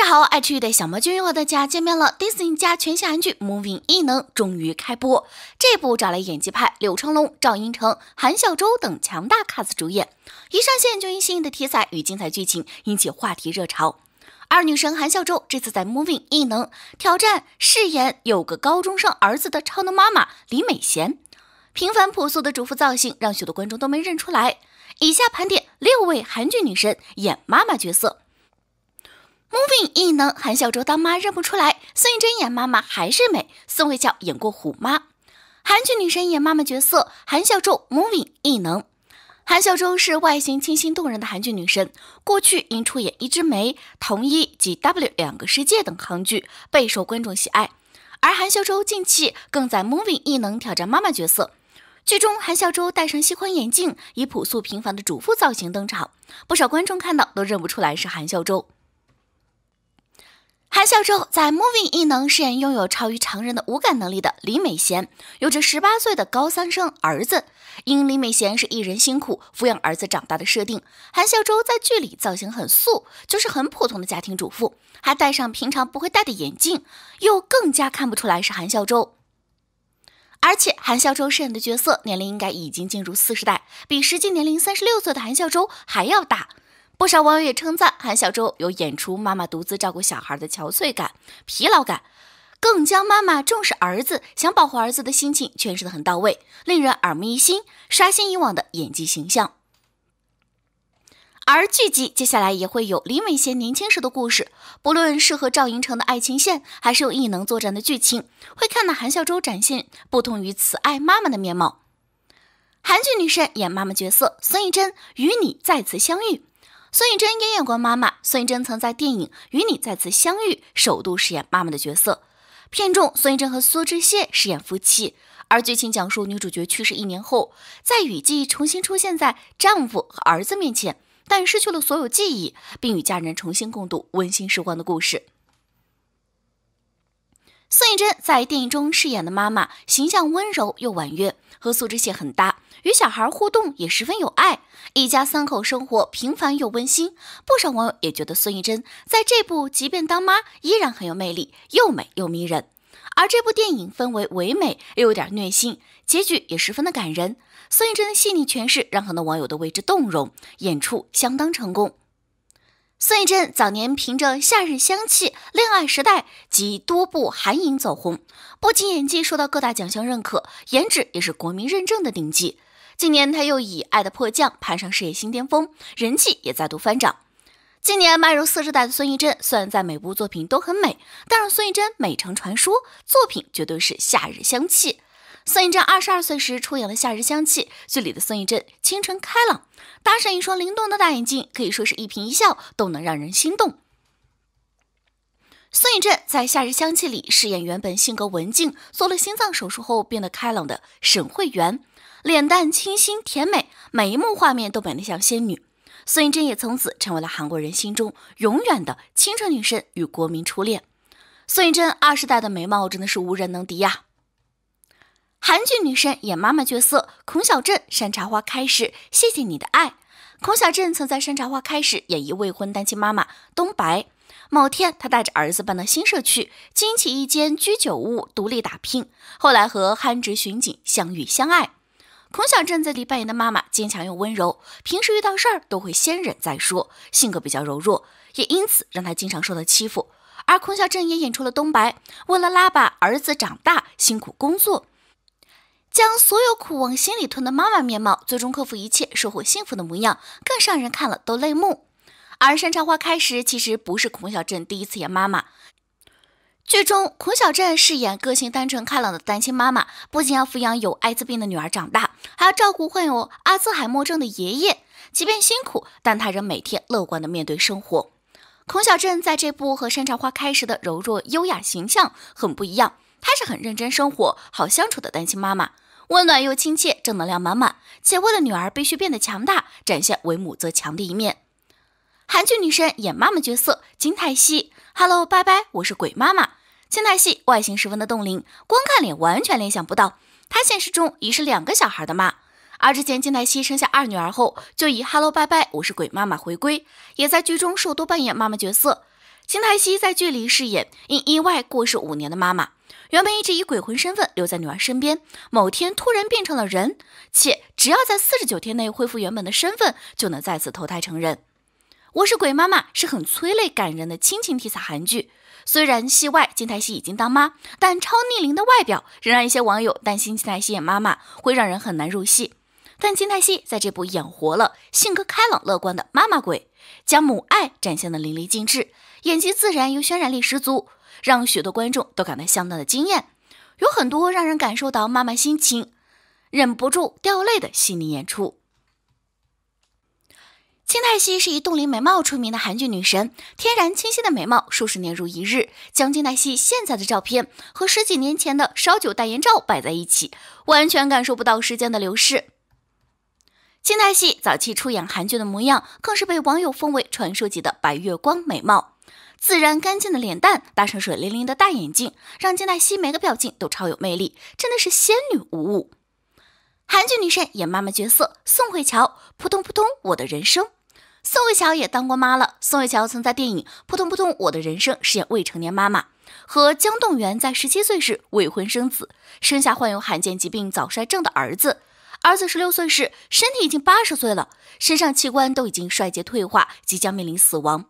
大家好，爱吃鱼的小魔君又和大家见面了。Disney 家全新韩剧《Moving 异能》终于开播，这部找来演技派柳成龙、赵寅成、韩孝周等强大 cast 主演，一上线就因新颖的题材与精彩剧情引起话题热潮。二女神韩孝周这次在《Moving 异能》挑战饰演有个高中生儿子的超能妈妈李美贤，平凡朴素的主妇造型让许多观众都没认出来。以下盘点六位韩剧女神演妈妈角色。Moving 异能，韩孝周当妈认不出来。宋艺珍演妈妈还是美。宋慧乔演过虎妈。韩剧女神演妈妈角色，韩孝周 Moving 异能。韩孝周是外形清新动人的韩剧女神，过去因出演《一枝梅》《同一》及《W 两个世界》等韩剧，备受观众喜爱。而韩孝周近期更在 Moving 异能挑战妈妈角色，剧中韩孝周戴上细框眼镜，以朴素平凡的主妇造型登场，不少观众看到都认不出来是韩孝周。韩孝周在《Moving 异能》饰演拥有超于常人的无感能力的李美贤，有着十八岁的高三生儿子。因李美贤是一人辛苦抚养儿子长大的设定，韩孝周在剧里造型很素，就是很普通的家庭主妇，还戴上平常不会戴的眼镜，又更加看不出来是韩孝周。而且，韩孝周饰演的角色年龄应该已经进入四十代，比实际年龄三十六岁的韩孝周还要大。不少网友也称赞韩小周有演出妈妈独自照顾小孩的憔悴感、疲劳感，更将妈妈重视儿子、想保护儿子的心情诠释的很到位，令人耳目一新，刷新以往的演技形象。而剧集接下来也会有李美贤年轻时的故事，不论是和赵寅成的爱情线，还是有异能作战的剧情，会看到韩孝周展现不同于慈爱妈妈的面貌。韩剧女神演妈妈角色孙艺珍与你再次相遇。孙艺珍也演过妈妈。孙艺珍曾在电影《与你再次相遇》首度饰演妈妈的角色，片中孙艺珍和苏志燮饰演夫妻。而剧情讲述女主角去世一年后，在雨季重新出现在丈夫和儿子面前，但失去了所有记忆，并与家人重新共度温馨时光的故事。孙艺珍在电影中饰演的妈妈形象温柔又婉约，和苏志燮很搭，与小孩互动也十分有爱，一家三口生活平凡又温馨。不少网友也觉得孙艺珍在这部即便当妈依然很有魅力，又美又迷人。而这部电影氛围唯美又有点虐心，结局也十分的感人。孙艺珍的细腻诠释让很多网友都为之动容，演出相当成功。孙艺珍早年凭着《夏日香气》《恋爱时代》及多部韩影走红，不仅演技受到各大奖项认可，颜值也是国民认证的顶级。今年，她又以《爱的迫降》攀上事业新巅峰，人气也再度翻涨。今年迈入四十代的孙艺珍，虽然在每部作品都很美，但是孙艺珍美成传说，作品绝对是《夏日香气》。孙艺珍二十二岁时出演了《夏日香气》，剧里的孙艺珍清纯开朗，搭上一双灵动的大眼睛，可以说是一颦一笑都能让人心动。孙艺珍在《夏日香气》里饰演原本性格文静、做了心脏手术后变得开朗的沈慧媛，脸蛋清新甜美，每一幕画面都美得像仙女。孙艺珍也从此成为了韩国人心中永远的清纯女神与国民初恋。孙艺珍二十代的美貌真的是无人能敌呀！韩剧女神演妈妈角色，孔小镇《山茶花开始》，谢谢你的爱。孔小镇曾在《山茶花开始》演绎未婚单亲妈妈东白。某天，他带着儿子搬到新社区，经起一间居酒屋，独立打拼。后来和憨直巡警相遇相爱。孔小镇在这里扮演的妈妈坚强又温柔，平时遇到事儿都会先忍再说，性格比较柔弱，也因此让她经常受到欺负。而孔小镇也演出了东白为了拉拔儿子长大，辛苦工作。将所有苦往心里吞的妈妈面貌，最终克服一切收获幸福的模样，更是让人看了都泪目。而《山茶花开时》其实不是孔小振第一次演妈妈，剧中孔小振饰演个性单纯开朗的单亲妈妈，不仅要抚养有艾滋病的女儿长大，还要照顾患有阿兹海默症的爷爷，即便辛苦，但他仍每天乐观的面对生活。孔小振在这部和《山茶花开时》的柔弱优雅形象很不一样，他是很认真生活、好相处的单亲妈妈。温暖又亲切，正能量满满，且为了女儿必须变得强大，展现为母则强的一面。韩剧女神演妈妈角色金泰熙，Hello Bye Bye，我是鬼妈妈。金泰熙外形十分的冻龄，光看脸完全联想不到，她现实中已是两个小孩的妈。而之前金泰熙生下二女儿后，就以 Hello Bye Bye，我是鬼妈妈回归，也在剧中受多扮演妈妈角色。金泰熙在剧里饰演因意外过世五年的妈妈，原本一直以鬼魂身份留在女儿身边，某天突然变成了人，且只要在四十九天内恢复原本的身份，就能再次投胎成人。我是鬼妈妈是很催泪感人的亲情题材韩剧。虽然戏外金泰熙已经当妈，但超逆龄的外表仍让一些网友担心金泰熙演妈妈会让人很难入戏。但金泰熙在这部演活了性格开朗乐观的妈妈鬼，将母爱展现的淋漓尽致，演技自然又渲染力十足，让许多观众都感到相当的惊艳，有很多让人感受到妈妈心情，忍不住掉泪的细腻演出。金泰熙是以冻龄美貌出名的韩剧女神，天然清新的美貌数十年如一日。将金泰熙现在的照片和十几年前的烧酒代言照摆在一起，完全感受不到时间的流逝。金泰熙早期出演韩剧的模样，更是被网友封为传说级的白月光美貌。自然干净的脸蛋，戴上水灵灵的大眼睛，让金泰熙每个表情都超有魅力，真的是仙女无误。韩剧女神演妈妈角色，宋慧乔。扑通扑通，我的人生。宋慧乔也当过妈了。宋慧乔曾在电影《扑通扑通我的人生》饰演未成年妈妈，和姜栋元在十七岁时未婚生子，生下患有罕见疾病早衰症的儿子。儿子十六岁时，身体已经八十岁了，身上器官都已经衰竭退化，即将面临死亡。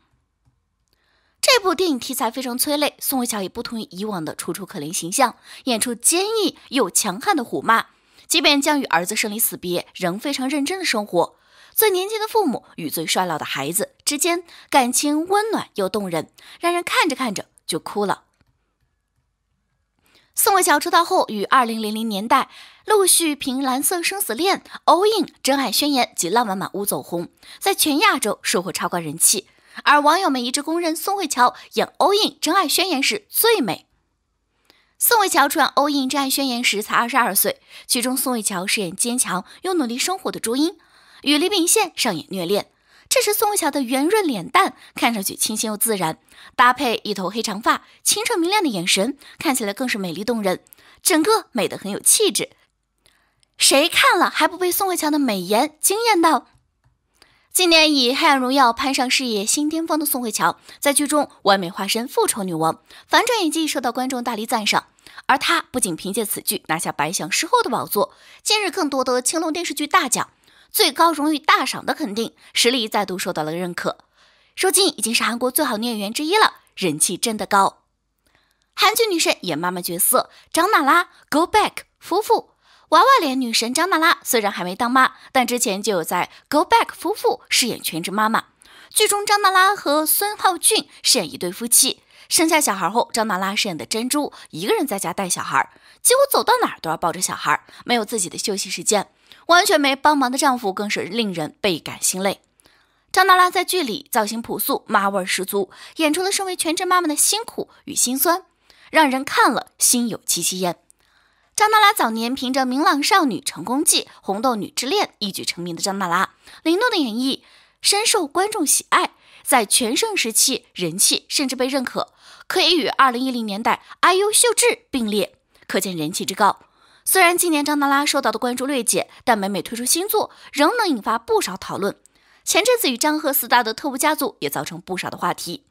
这部电影题材非常催泪，宋慧乔也不同于以往的楚楚可怜形象，演出坚毅又强悍的虎妈，即便将与儿子生离死别，仍非常认真的生活。最年轻的父母与最衰老的孩子之间感情温暖又动人，让人看着看着就哭了。宋慧乔出道后，于二零零零年代陆续凭《蓝色生死恋》、《All In》《真爱宣言》及《浪漫满屋》走红，在全亚洲收获超高人气。而网友们一致公认，宋慧乔演《All In》《真爱宣言》时最美。宋慧乔出演《All In》《真爱宣言》时才二十二岁，剧中宋慧乔饰演坚强又努力生活的朱茵，与李秉宪上演虐恋。这时，宋慧乔的圆润脸蛋看上去清新又自然，搭配一头黑长发，清澈明亮的眼神，看起来更是美丽动人，整个美得很有气质。谁看了还不被宋慧乔的美颜惊艳到？今年以《黑暗荣耀》攀上事业新巅峰的宋慧乔，在剧中完美化身复仇女王，反转演技受到观众大力赞赏。而她不仅凭借此剧拿下白想视后的宝座，近日更夺得青龙电视剧大奖。最高荣誉大赏的肯定，实力再度受到了认可。如今已经是韩国最好女演员之一了，人气真的高。韩剧女神演妈妈角色，张娜拉《Go Back》夫妇，娃娃脸女神张娜拉虽然还没当妈，但之前就有在《Go Back》夫妇饰演全职妈妈。剧中张娜拉和孙浩俊饰演一对夫妻，生下小孩后，张娜拉饰演的珍珠一个人在家带小孩，几乎走到哪都要抱着小孩，没有自己的休息时间。完全没帮忙的丈夫更是令人倍感心累。张娜拉在剧里造型朴素，妈味十足，演出了身为全职妈妈的辛苦与心酸，让人看了心有戚戚焉。张娜拉早年凭着《明朗少女成功记》《红豆女之恋》一举成名的张娜拉，灵动的演绎深受观众喜爱，在全盛时期人气甚至被认可，可以与2010年代 IU 秀智并列，可见人气之高。虽然今年张娜拉受到的关注略减，但每每推出新作仍能引发不少讨论。前阵子与张赫四大的《特务家族》也造成不少的话题。